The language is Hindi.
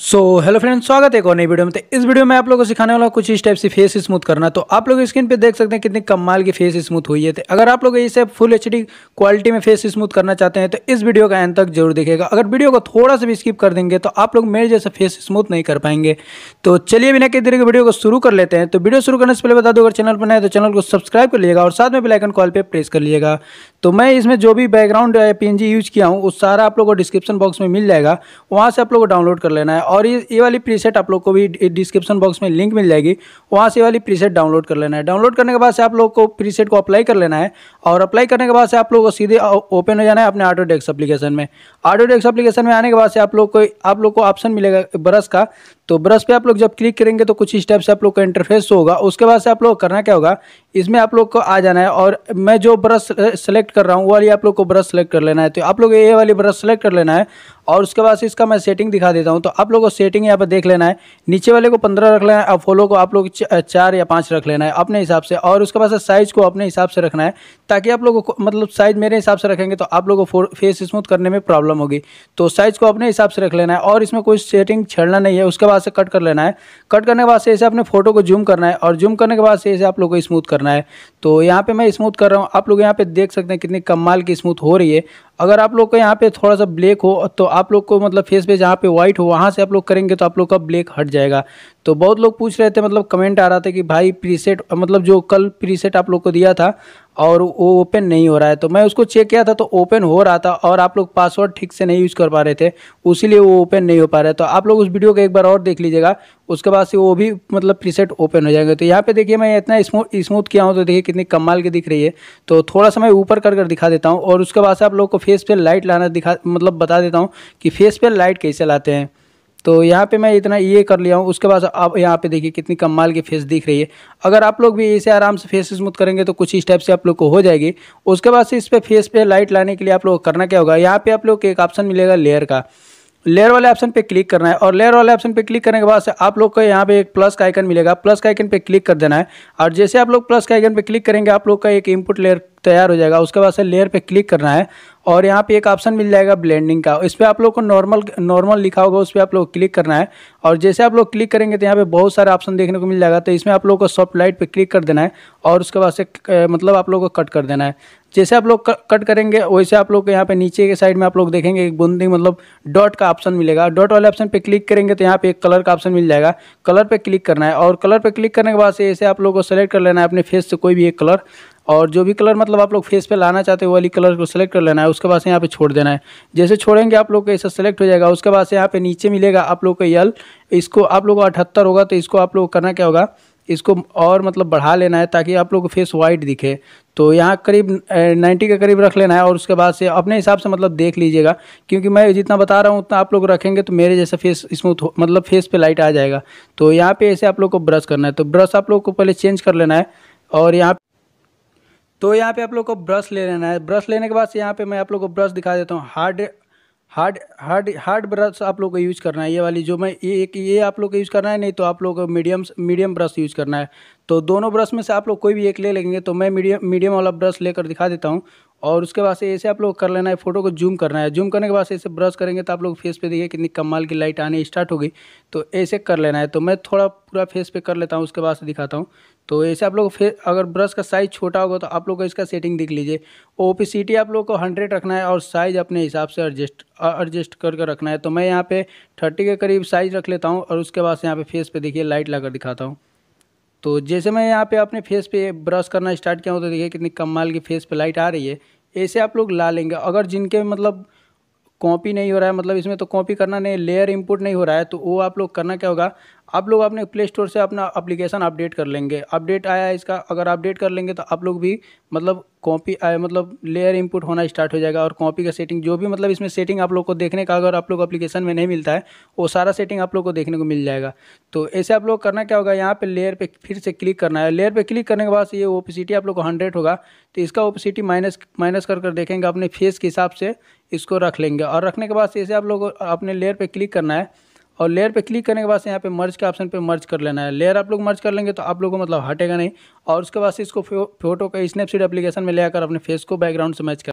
सो हेलो फ्रेंड्स स्वागत है एक और नई वीडियो में तो इस वीडियो में आप लोगों को सिखाने वाला कुछ इस टाइप से फेस स्मूथ करना तो आप लोग स्क्रीन पे देख सकते हैं कितनी कमाल की फेस स्मूथ हुई है तो अगर आप लोग इसे फुल एच क्वालिटी में फेस स्मूथ करना चाहते हैं तो इस वीडियो का एंड तक जरूर देखेगा अगर वीडियो को थोड़ा सा भी स्किप कर देंगे तो आप लोग मेरे जैसे फेस स्मूथ नहीं कर पाएंगे तो चलिए बिना किसी के वीडियो को शुरू कर लेते हैं तो वीडियो शुरू करने से पहले बता दो अगर चैनल पर नए तो चैनल को सब्सक्राइब कर लिएगा और साथ में बिलाइकन कॉल पर प्रेस कर लिएगा तो मैं इसमें जो भी बैकग्राउंड पीएनजी यूज किया हूँ उस सारा आप लोग को डिस्क्रिप्शन बॉक्स में मिल जाएगा वहाँ से आप लोग को डाउनलोड कर लेना है और ये ये वाली प्रीसेट आप लोग को भी डिस्क्रिप्शन बॉक्स में लिंक मिल जाएगी वहाँ से वाली प्रीसेट डाउनलोड कर लेना है डाउनलोड करने के बाद से आप लोग को प्रीसेट को अप्लाई कर लेना है और अप्लाई करने के बाद से आप लोग को सीधे ओपन हो जाना है अपने ऑटो डेस्क अपलीकेशन में ऑटो डेस्क अपलीकेशन में आने के बाद से आप लोग को आप लोग को ऑप्शन मिलेगा ब्रश का तो ब्रश पे आप लोग जब क्लिक करेंगे तो कुछ स्टेप से आप लोग का इंटरफेस होगा उसके बाद से आप लोग करना क्या होगा इसमें आप लोग को आ जाना है और मैं जो ब्रश सेलेक्ट कर रहा हूँ वो वाली आप लोग को ब्रश सेलेक्ट कर लेना है तो आप लोग ये वाली ब्रश सेलेक्ट कर लेना है और उसके बाद से इसका मैं सेटिंग दिखा देता हूँ तो आप लोगों को सेटिंग यहाँ पर देख लेना है नीचे वाले को पंद्रह रख लेना है और फॉलो को आप लोग चार या पाँच रख लेना है अपने हिसाब से और उसके बाद साइज़ को अपने हिसाब से रखना है ताकि आप लोगों को मतलब साइज़ मेरे हिसाब से रखेंगे तो आप लोगों को फेस स्मूथ करने में प्रॉब्लम होगी तो साइज़ को अपने हिसाब से रख लेना है और इसमें कोई सेटिंग छेड़ना नहीं है उसके बाद से कट कर लेना है कट करने के बाद से इसे अपने फोटो को जूम करना है और जूम करने के बाद से इसे आप लोग को स्मूथ करना है तो यहाँ पे मैं स्मूथ कर रहा हूँ आप लोग यहाँ पे देख सकते हैं कितनी कमाल की स्मूथ हो रही है अगर आप लोग को यहाँ पे थोड़ा सा ब्लैक हो तो आप लोग को मतलब फेस पे जहाँ पे व्हाइट हो वहाँ से आप लोग करेंगे तो आप लोग का ब्लैक हट जाएगा तो बहुत लोग पूछ रहे थे मतलब कमेंट आ रहा था कि भाई प्रीसेट मतलब जो कल प्रीसेट आप लोग को दिया था और वो ओपन नहीं हो रहा है तो मैं उसको चेक किया था तो ओपन हो रहा था और आप लोग पासवर्ड ठीक से नहीं यूज़ कर पा रहे थे उसीलिए वो ओपन नहीं हो पा रहा है तो आप लोग उस वीडियो को एक बार और देख लीजिएगा उसके बाद से वो भी मतलब प्रीसेट ओपन हो जाएंगे तो यहाँ पे देखिए मैं इतना स्मूथ स्मूथ किया हूँ तो देखिए कितनी कमाल की दिख रही है तो थोड़ा सा मैं ऊपर कर कर दिखा देता हूँ और उसके बाद से आप लोग को फेस पर लाइट लाना दिखा मतलब बता देता हूँ कि फेस पर लाइट कैसे लाते हैं तो यहाँ पे मैं इतना ये कर लिया हूँ उसके बाद आप यहाँ पे देखिए कितनी कमाल की फेस दिख रही है अगर आप लोग भी इसे आराम से फेस स्मूथ करेंगे तो कुछ इस टाइप से आप लोग को हो जाएगी उसके बाद से इस पर फेस पे लाइट लाने के लिए आप लोग करना क्या होगा यहाँ पे आप लोग को एक ऑप्शन मिलेगा लेयर का लेयर वाले ऑप्शन पे क्लिक करना है और लेयर वाले ऑप्शन पे क्लिक करने के बाद से आप लोग को यहाँ पे एक प्लस का आइकन मिलेगा प्लस का आइकन पे क्लिक कर देना है और जैसे आप लोग प्लस का आइकन पे क्लिक करेंगे आप लोग का एक इनपुट लेयर तैयार हो जाएगा उसके बाद से लेयर पे क्लिक करना है और यहाँ पे एक ऑप्शन मिल जाएगा ब्लेंडिंग का इस पर आप लोग को नॉर्मल नॉर्मल लिखा होगा उस पर आप लोग क्लिक करना है और जैसे आप लोग क्लिक करेंगे तो यहाँ पे बहुत सारे ऑप्शन देखने को मिल जाएगा तो इसमें आप लोग को सॉफ्ट लाइट पर क्लिक कर देना है और उसके बाद से मतलब आप लोग को कट कर देना है जैसे आप लोग कट करेंगे वैसे आप लोग को यहाँ पे नीचे के साइड में आप लोग देखेंगे एक बुंदी मतलब डॉट का ऑप्शन मिलेगा डॉट वाले ऑप्शन पे क्लिक करेंगे तो यहाँ पे एक कलर का ऑप्शन मिल जाएगा कलर पे क्लिक करना है और कलर पे क्लिक करने के बाद से ऐसे आप लोग को सेलेक्ट कर लेना है अपने फेस से कोई भी एक कलर और जो भी कलर मतलब आप लोग फेस पे लाना चाहते हो वाली कलर को सेलेक्ट कर लेना है उसके बाद से यहाँ पे छोड़ देना है जैसे छोड़ेंगे आप लोग का ऐसा सेलेक्ट हो जाएगा उसके बाद से यहाँ पे नीचे मिलेगा आप लोग का यल इसको आप लोग का अठहत्तर होगा तो इसको आप लोग करना क्या होगा इसको और मतलब बढ़ा लेना है ताकि आप लोग को फेस वाइट दिखे तो यहाँ करीब 90 के करीब रख लेना है और उसके बाद से अपने हिसाब से मतलब देख लीजिएगा क्योंकि मैं जितना बता रहा हूँ उतना आप लोग रखेंगे तो मेरे जैसा फेस स्मूथ मतलब फेस पे लाइट आ जाएगा तो यहाँ पे ऐसे आप लोग को ब्रश करना है तो ब्रश आप लोग को पहले चेंज कर लेना है और यहाँ तो यहाँ पे आप लोग को ब्रश ले लेना है ब्रश लेने के बाद से यहाँ पे मैं आप लोग को ब्रश दिखा देता हूँ hard hard hard hard brush आप लोग को यूज़ करना है ये वाली जो मैं ये एक ये आप लोग को यूज़ करना है नहीं तो आप लोग को मीडियम मीडियम ब्रश यूज़ करना है तो दोनों ब्रश में से आप लोग कोई भी एक ले लेंगे तो मैं मीडियम मीडियम वाला ब्रश लेकर दिखा देता हूँ और उसके बाद से ऐसे आप लोग कर लेना है फ़ोटो को जूम करना है जूम करने के बाद ऐसे ब्रश करेंगे तो आप लोग फेस पे देखिए कितनी कमाल की लाइट आने स्टार्ट हो गई तो ऐसे कर लेना है तो मैं थोड़ा पूरा फेस पे कर लेता हूँ उसके बाद से दिखाता हूँ तो ऐसे आप लोग फेस अगर ब्रश का साइज़ छोटा होगा तो आप लोग को इसका सेटिंग देख लीजिए ओ आप लोग को हंड्रेड रखना है और साइज़ अपने हिसाब से एडजस्ट एडजस्ट करके रखना है तो मैं यहाँ पर थर्टी के करीब साइज़ रख लेता हूँ और उसके बाद से यहाँ पे फेस पर देखिए लाइट लाकर दिखाता हूँ तो जैसे मैं यहाँ पे अपने फेस पे ब्रश करना स्टार्ट किया हूँ तो देखिए कितनी कमाल की फेस पे लाइट आ रही है ऐसे आप लोग ला लेंगे अगर जिनके मतलब कॉपी नहीं हो रहा है मतलब इसमें तो कॉपी करना नहीं लेयर इनपुट नहीं हो रहा है तो वो आप लोग करना क्या होगा आप लोग अपने प्ले स्टोर से अपना अप्लीकेशन अपडेट कर लेंगे अपडेट आया है इसका अगर अपडेट कर लेंगे तो आप लोग भी मतलब कॉपी मतलब लेयर इनपुट होना स्टार्ट हो जाएगा और कॉपी का सेटिंग जो भी मतलब इसमें सेटिंग आप लोग को देखने का अगर आप लोग अप्लीकेशन में नहीं मिलता है वो सारा सेटिंग आप लोग को देखने को मिल जाएगा तो ऐसे आप लोग करना क्या होगा यहाँ पर लेयर पर फिर से क्लिक करना है लेयर पर क्लिक करने के बाद ये ओपिसिटी आप लोग को हंड्रेड होगा तो इसका ओपिसिटी माइनस माइनस कर कर देखेंगे अपने फेस के हिसाब से इसको रख लेंगे और रखने के बाद ऐसे आप लोग अपने लेयर पर क्लिक करना है और लेयर पे क्लिक करने के बाद से यहाँ पे मर्ज के ऑप्शन पे मर्ज कर लेना है लेयर आप लोग मर्ज कर लेंगे तो आप लोगों को मतलब हटेगा नहीं और उसके बाद से इसको फोटो का स्नैपसीड एप्लीकेशन में लेकर अपने फेस को बैकग्राउंड से मैच कर